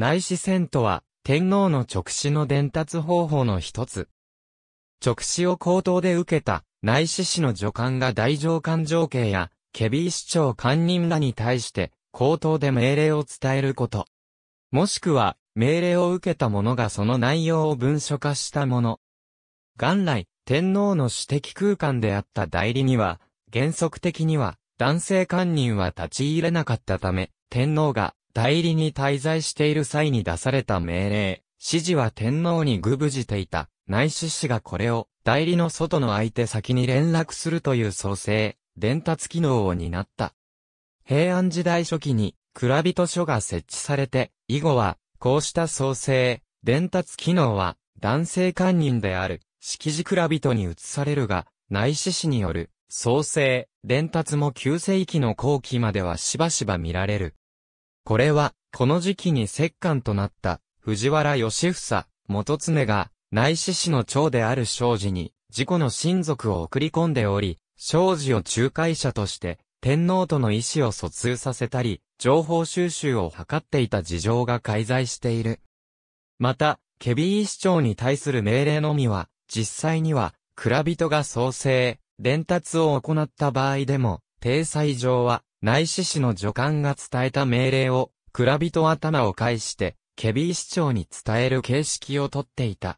内視線とは、天皇の直視の伝達方法の一つ。直視を口頭で受けた、内視士の助官が大上官上慶や、ケビー市長官人らに対して、口頭で命令を伝えること。もしくは、命令を受けた者がその内容を文書化したもの。元来、天皇の私的空間であった代理には、原則的には、男性官人は立ち入れなかったため、天皇が代理に滞在している際に出された命令、指示は天皇に愚ぶじていた。内史氏がこれを、代理の外の相手先に連絡するという創生、伝達機能を担った。平安時代初期に、蔵人書が設置されて、以後は、こうした創生、伝達機能は、男性官人である、式辞蔵人に移されるが、内史氏による、創生、伝達も旧世紀の後期まではしばしば見られる。これは、この時期に摂関となった、藤原義房、元常が、内志士の長である庄司に、自己の親族を送り込んでおり、庄司を仲介者として、天皇との意思を疎通させたり、情報収集を図っていた事情が介在している。また、ケビー市長に対する命令のみは、実際には、蔵人が創生、伝達を行った場合でも、体裁上は、内視市の助官が伝えた命令を、蔵人頭を介して、ケビー市長に伝える形式をとっていた。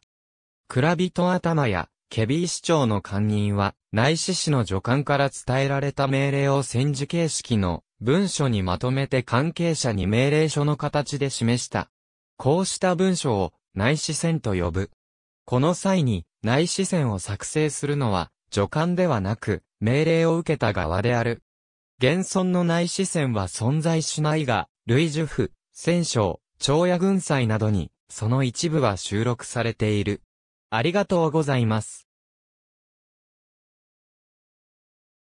蔵人頭や、ケビー市長の官人は、内視市の助官から伝えられた命令を戦時形式の文書にまとめて関係者に命令書の形で示した。こうした文書を内視線と呼ぶ。この際に内視線を作成するのは助官ではなく命令を受けた側である現存のない線は存在しないが、類樹府、戦勝、長野軍祭などに、その一部は収録されている。ありがとうございます。